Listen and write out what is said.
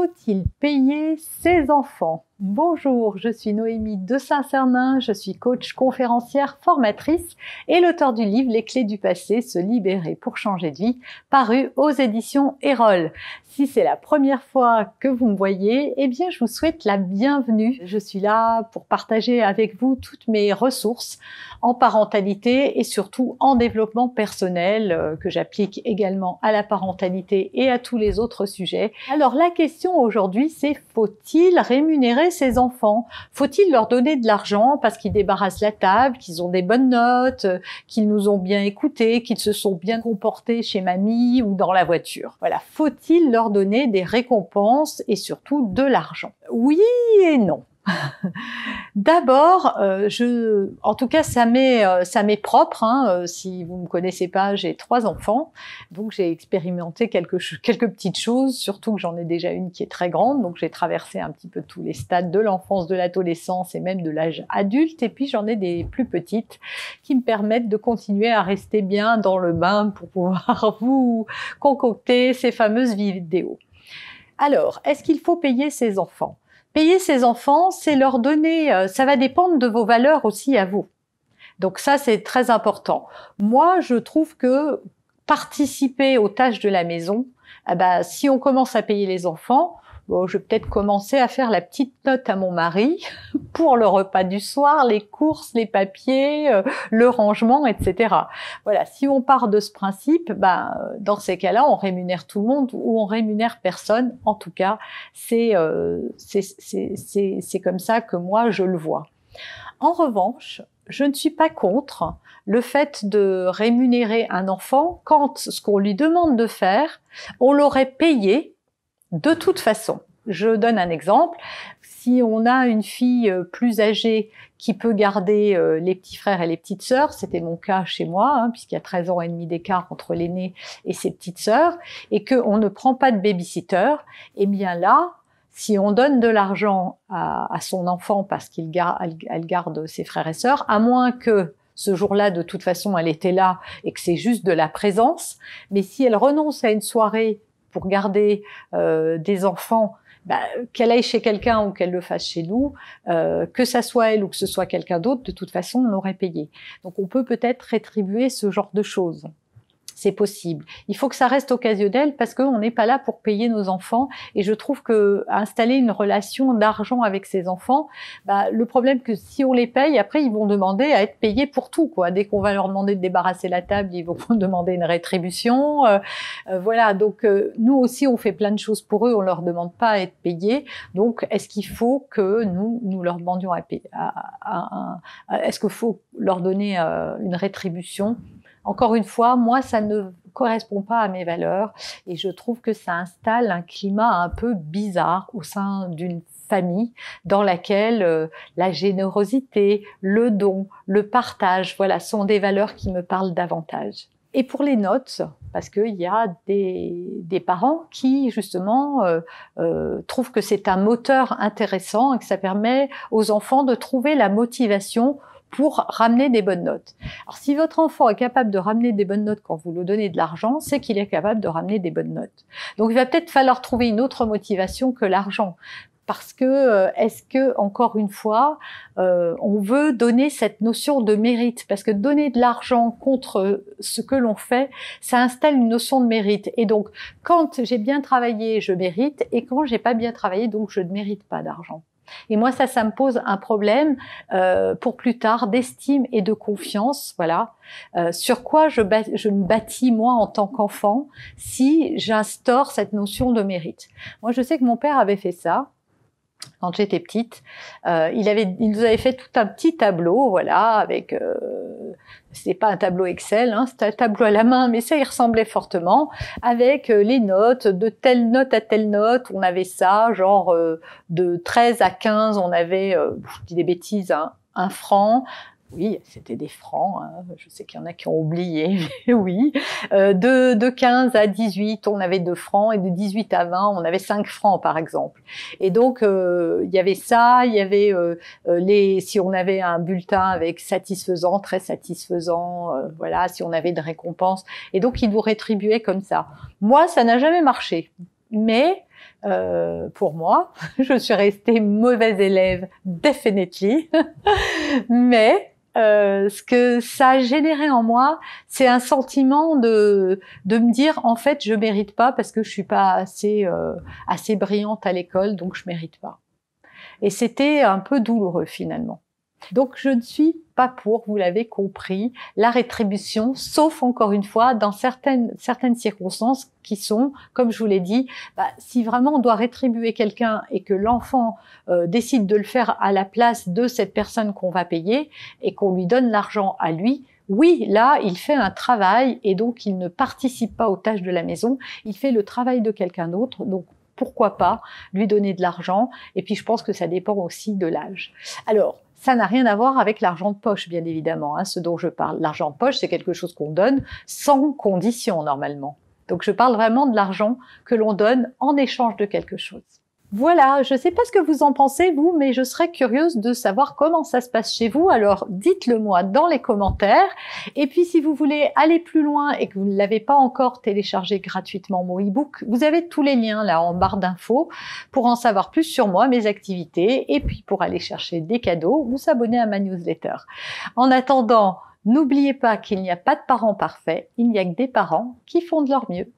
faut-il payer ses enfants Bonjour, je suis Noémie de saint sernin je suis coach, conférencière, formatrice et l'auteur du livre Les clés du passé, se libérer pour changer de vie, paru aux éditions Erol. Si c'est la première fois que vous me voyez, eh bien je vous souhaite la bienvenue. Je suis là pour partager avec vous toutes mes ressources en parentalité et surtout en développement personnel euh, que j'applique également à la parentalité et à tous les autres sujets. Alors la question aujourd'hui c'est faut-il rémunérer ses enfants Faut-il leur donner de l'argent parce qu'ils débarrassent la table, qu'ils ont des bonnes notes, euh, qu'ils nous ont bien écoutés, qu'ils se sont bien comportés chez mamie ou dans la voiture Voilà, faut-il leur donner des récompenses et surtout de l'argent Oui et non. D'abord, euh, en tout cas, ça m'est, euh, propre. Hein, euh, si vous me connaissez pas, j'ai trois enfants, donc j'ai expérimenté quelques quelques petites choses. Surtout que j'en ai déjà une qui est très grande, donc j'ai traversé un petit peu tous les stades de l'enfance, de l'adolescence et même de l'âge adulte. Et puis j'en ai des plus petites qui me permettent de continuer à rester bien dans le bain pour pouvoir vous concocter ces fameuses vidéos. Alors, est-ce qu'il faut payer ses enfants Payer ses enfants, c'est leur donner, euh, ça va dépendre de vos valeurs aussi à vous. Donc ça, c'est très important. Moi, je trouve que participer aux tâches de la maison, ah bah, si on commence à payer les enfants, Bon, je vais peut-être commencer à faire la petite note à mon mari pour le repas du soir, les courses, les papiers, euh, le rangement, etc. Voilà, si on part de ce principe, ben, euh, dans ces cas-là, on rémunère tout le monde ou on rémunère personne. En tout cas, euh, c'est c'est comme ça que moi, je le vois. En revanche, je ne suis pas contre le fait de rémunérer un enfant quand ce qu'on lui demande de faire, on l'aurait payé de toute façon. Je donne un exemple. Si on a une fille euh, plus âgée qui peut garder euh, les petits frères et les petites sœurs, c'était mon cas chez moi, hein, puisqu'il y a 13 ans et demi d'écart entre l'aîné et ses petites sœurs, et qu'on ne prend pas de babysitter, eh bien là, si on donne de l'argent à, son enfant parce qu'il garde, garde ses frères et sœurs, à moins que ce jour-là, de toute façon, elle était là et que c'est juste de la présence. Mais si elle renonce à une soirée pour garder euh, des enfants, bah, qu'elle aille chez quelqu'un ou qu'elle le fasse chez nous, euh, que ça soit elle ou que ce soit quelqu'un d'autre, de toute façon, on l'aurait payé. Donc on peut peut-être rétribuer ce genre de choses c'est possible. Il faut que ça reste occasionnel parce qu'on n'est pas là pour payer nos enfants. Et je trouve que installer une relation d'argent avec ses enfants, bah, le problème que si on les paye, après ils vont demander à être payés pour tout. Quoi. Dès qu'on va leur demander de débarrasser la table, ils vont demander une rétribution. Euh, euh, voilà. Donc euh, nous aussi, on fait plein de choses pour eux. On leur demande pas à être payés. Donc est-ce qu'il faut que nous leur demandions à, payer est-ce qu'il faut leur donner une rétribution encore une fois, moi, ça ne correspond pas à mes valeurs et je trouve que ça installe un climat un peu bizarre au sein d'une famille dans laquelle euh, la générosité, le don, le partage, voilà, sont des valeurs qui me parlent davantage. Et pour les notes, parce qu'il y a des, parents qui, justement, euh, euh, trouvent que c'est un moteur intéressant et que ça permet aux enfants de trouver la motivation pour ramener des bonnes notes. Alors si votre enfant est capable de ramener des bonnes notes quand vous lui donnez de l'argent, c'est qu'il est capable de ramener des bonnes notes. Donc il va peut-être falloir trouver une autre motivation que l'argent parce que euh, est-ce que encore une fois euh, on veut donner cette notion de mérite parce que donner de l'argent contre ce que l'on fait ça installe une notion de mérite et donc quand j'ai bien travaillé je mérite et quand j'ai pas bien travaillé donc je ne mérite pas d'argent et moi, ça, ça me pose un problème euh, pour plus tard d'estime et de confiance, voilà. Euh, sur quoi je, me bâtis moi en tant qu'enfant si j'instaure cette notion de mérite. Moi, je sais que mon père avait fait ça quand j'étais petite. Euh, il, avait, nous avait fait tout un petit tableau, voilà, avec. Euh, c'est pas un tableau Excel, hein, c'est un tableau à la main, mais ça y ressemblait fortement, avec euh, les notes, de telle note à telle note, on avait ça, genre euh, de 13 à 15, on avait, je dis des bêtises, hein, un franc, oui, c'était des francs. Hein. Je sais qu'il y en a qui ont oublié, mais oui. Euh, de, de, 15 à 18, on avait 2 francs, et de 18 à 20, on avait 5 francs, par exemple. Et donc, euh, il y avait ça, il y avait euh, les, si on avait un bulletin avec satisfaisant, très satisfaisant, voilà, si on avait de récompenses. Et donc, ils vous rétribuaient comme ça. Moi, ça n'a jamais marché. Mais pour moi. Je suis restée mauvaise élève, definitely. Mais euh, ce que ça a généré en moi, c'est un sentiment de de me dire en fait je mérite pas parce que je suis pas assez euh, assez brillante à l'école donc je mérite pas. Et c'était un peu douloureux finalement. Donc je ne suis pas pour, vous l'avez compris, la rétribution, sauf encore une fois dans certaines, circonstances qui sont, comme je vous l'ai dit, bah, si vraiment on doit rétribuer quelqu'un et que l'enfant euh, décide de le faire à la place de cette personne qu'on va payer et qu'on lui donne l'argent à lui, oui, là, il fait un travail et donc il ne participe pas aux tâches de la maison, il fait le travail de quelqu'un d'autre. Donc pourquoi pas lui donner de l'argent Et puis je pense que ça dépend aussi de l'âge. Alors, ça n'a rien à voir avec l'argent de poche, bien évidemment, hein, ce dont je parle. L'argent de poche, c'est quelque chose qu'on donne sans condition, normalement. Donc je parle vraiment de l'argent que l'on donne en échange de quelque chose. Voilà, je ne sais pas ce que vous en pensez, vous, mais je serais curieuse de savoir comment ça se passe chez vous. Alors, dites-le moi dans les commentaires. Et puis, si vous voulez aller plus loin et que vous ne l'avez pas encore téléchargé gratuitement mon e-book, vous avez tous les liens là en barre d'infos pour en savoir plus sur moi, mes activités, et puis pour aller chercher des cadeaux vous s'abonner à ma newsletter. En attendant, n'oubliez pas qu'il n'y a pas de parents parfaits, il n'y a que des parents qui font de leur mieux.